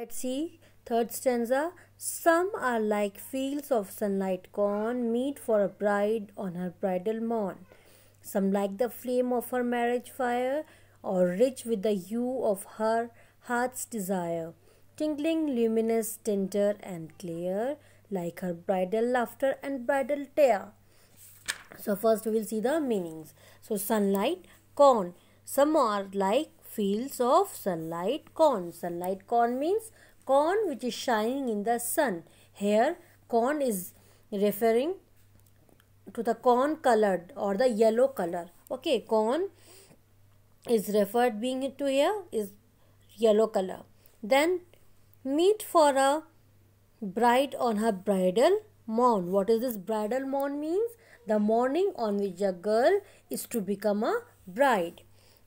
Let's see. Third stanza. Some are like fields of sunlight gone, meet for a bride on her bridal morn. Some like the flame of her marriage fire, or rich with the hue of her heart's desire. Tingling, luminous, tender, and clear, like her bridal laughter and bridal tear. So, first we will see the meanings. So, sunlight, corn. Some are like fields of sunlight corn. Sunlight corn means corn which is shining in the sun. Here corn is referring to the corn colored or the yellow color. Okay, corn is referred being to here is yellow color. Then meet for a bride on her bridal morn. What is this bridal morn means? The morning on which a girl is to become a bride.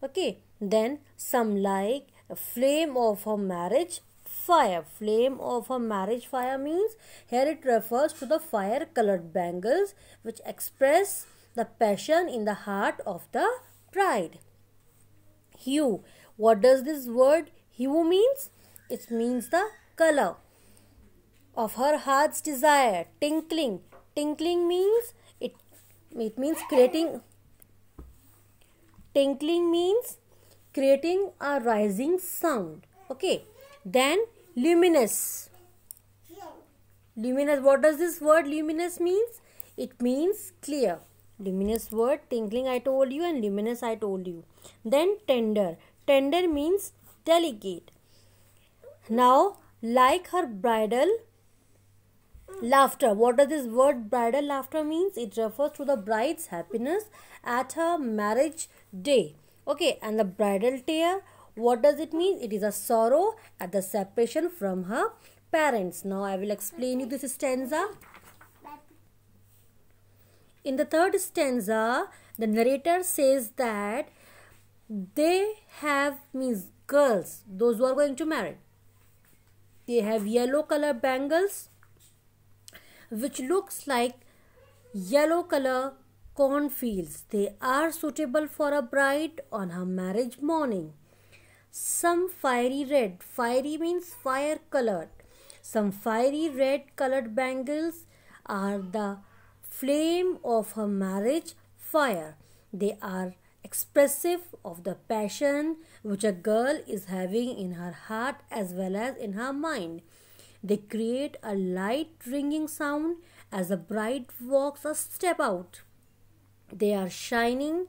Okay, then some like flame of her marriage fire. Flame of her marriage fire means here it refers to the fire colored bangles which express the passion in the heart of the bride. Hue. What does this word hue means? It means the color of her heart's desire. Tinkling. Tinkling means it it means creating. Tinkling means creating a rising sound okay then luminous luminous what does this word luminous means it means clear luminous word tinkling i told you and luminous i told you then tender tender means delicate now like her bridal laughter what does this word bridal laughter means it refers to the bride's happiness at her marriage day okay and the bridal tear what does it mean it is a sorrow at the separation from her parents now i will explain you this stanza in the third stanza the narrator says that they have means girls those who are going to marry they have yellow color bangles which looks like yellow color cornfields. They are suitable for a bride on her marriage morning. Some fiery red, fiery means fire colored. Some fiery red colored bangles are the flame of her marriage fire. They are expressive of the passion which a girl is having in her heart as well as in her mind. They create a light ringing sound as the bride walks a step out. They are shining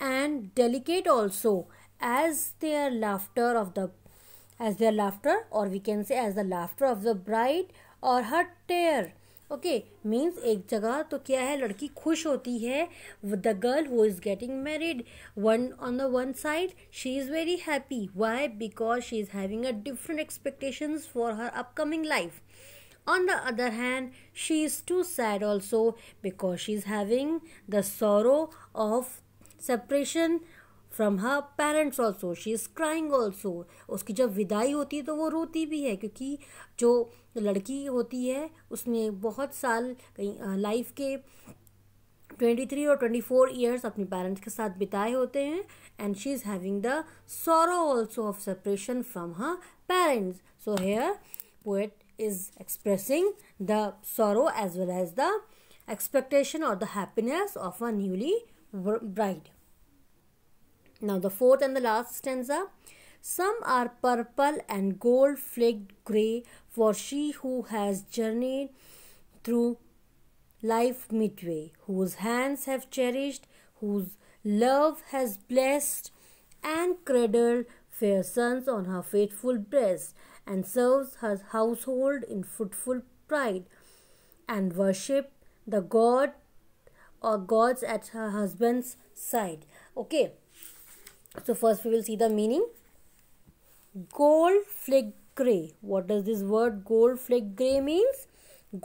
and delicate also as their laughter of the as their laughter or we can say as the laughter of the bride or her tear okay okay, means एक जगह तो क्या है लड़की खुश होती है the girl who is getting married one on the one side she is very happy why because she is having a different expectations for her upcoming life On the other hand, she is too sad also because she is having the sorrow of separation from her parents also she is crying also उसकी जब विदाई होती है तो वो रोती भी है क्योंकि जो लड़की होती है उसने बहुत साल कहीं लाइफ के ट्वेंटी थ्री और ट्वेंटी फोर ईयर्स अपने पेरेंट्स के साथ बिताए होते हैं and she is having the sorrow also of separation from her parents so here poet is expressing the sorrow as well as the expectation or the happiness of a newly bride. Now, the fourth and the last stanza. Some are purple and gold flaked grey for she who has journeyed through life midway, whose hands have cherished, whose love has blessed and cradled fair sons on her faithful breast and serves her household in fruitful pride and worship the god or uh, gods at her husband's side okay so first we will see the meaning gold flake gray what does this word gold flake gray means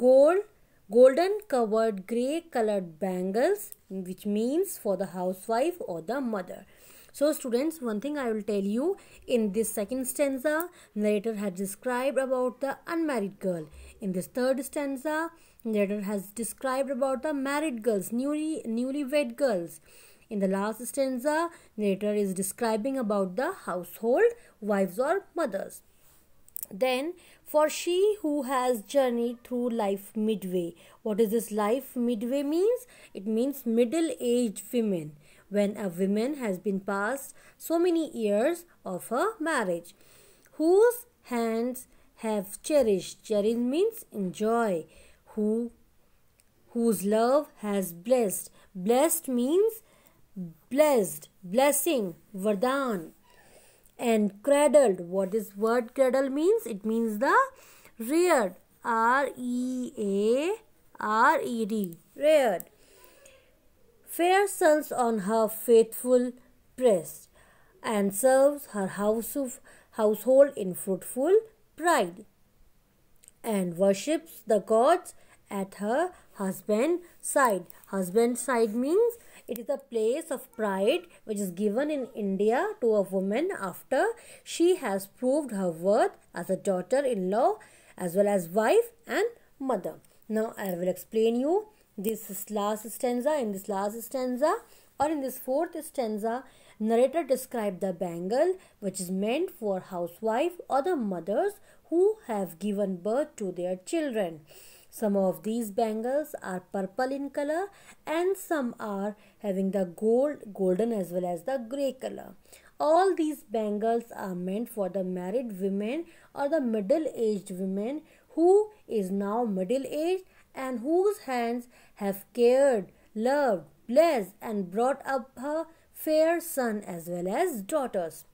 gold golden covered gray colored bangles which means for the housewife or the mother so students, one thing I will tell you, in this second stanza, narrator has described about the unmarried girl. In this third stanza, narrator has described about the married girls, newly newlywed girls. In the last stanza, narrator is describing about the household, wives or mothers. Then, for she who has journeyed through life midway. What is this life midway means? It means middle-aged women when a woman has been past so many years of her marriage, whose hands have cherished. Cherish means enjoy. Who, whose love has blessed. Blessed means blessed, blessing, vardan. And cradled. What is word cradle means? It means the reared. R E A R E D. Reared fair sons on her faithful breast, and serves her house of, household in fruitful pride, and worships the gods at her husband's side. Husband's side means it is a place of pride which is given in India to a woman after she has proved her worth as a daughter-in-law as well as wife and mother. Now I will explain you this last stanza in this last stanza or in this fourth stanza narrator described the bangle which is meant for housewife or the mothers who have given birth to their children some of these bangles are purple in color and some are having the gold golden as well as the gray color all these bangles are meant for the married women or the middle aged women who is now middle aged and whose hands have cared, loved, blessed, and brought up her fair son as well as daughters.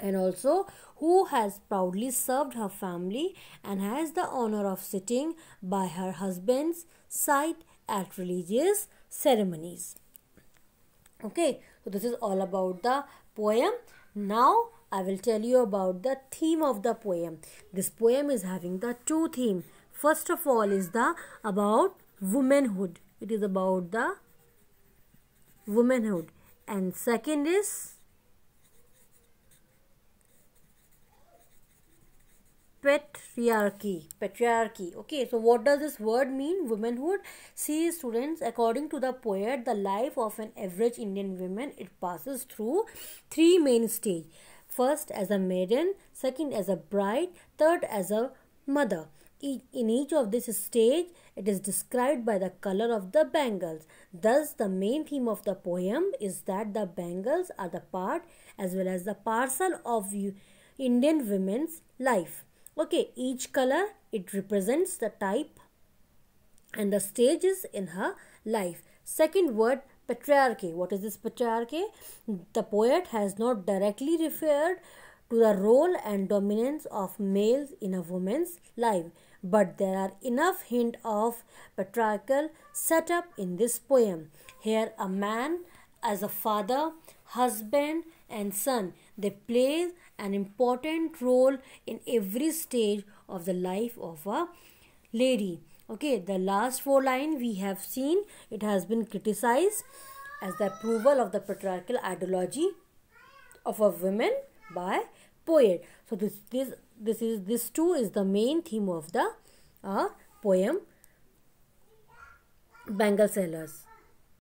And also, who has proudly served her family and has the honor of sitting by her husband's side at religious ceremonies. Okay, so this is all about the poem. Now, I will tell you about the theme of the poem. This poem is having the two theme first of all is the about womanhood it is about the womanhood and second is patriarchy patriarchy okay so what does this word mean womanhood see students according to the poet the life of an average indian woman it passes through three main stage first as a maiden second as a bride third as a mother in each of this stage it is described by the color of the bangles thus the main theme of the poem is that the bangles are the part as well as the parcel of indian women's life okay each color it represents the type and the stages in her life second word patriarchy what is this patriarchy the poet has not directly referred to the role and dominance of males in a woman's life but there are enough hint of patriarchal setup in this poem. Here a man as a father, husband and son, they play an important role in every stage of the life of a lady. Okay, the last four line we have seen, it has been criticized as the approval of the patriarchal ideology of a woman by poet. So this this this is this too is the main theme of the uh, poem Bengal sellers.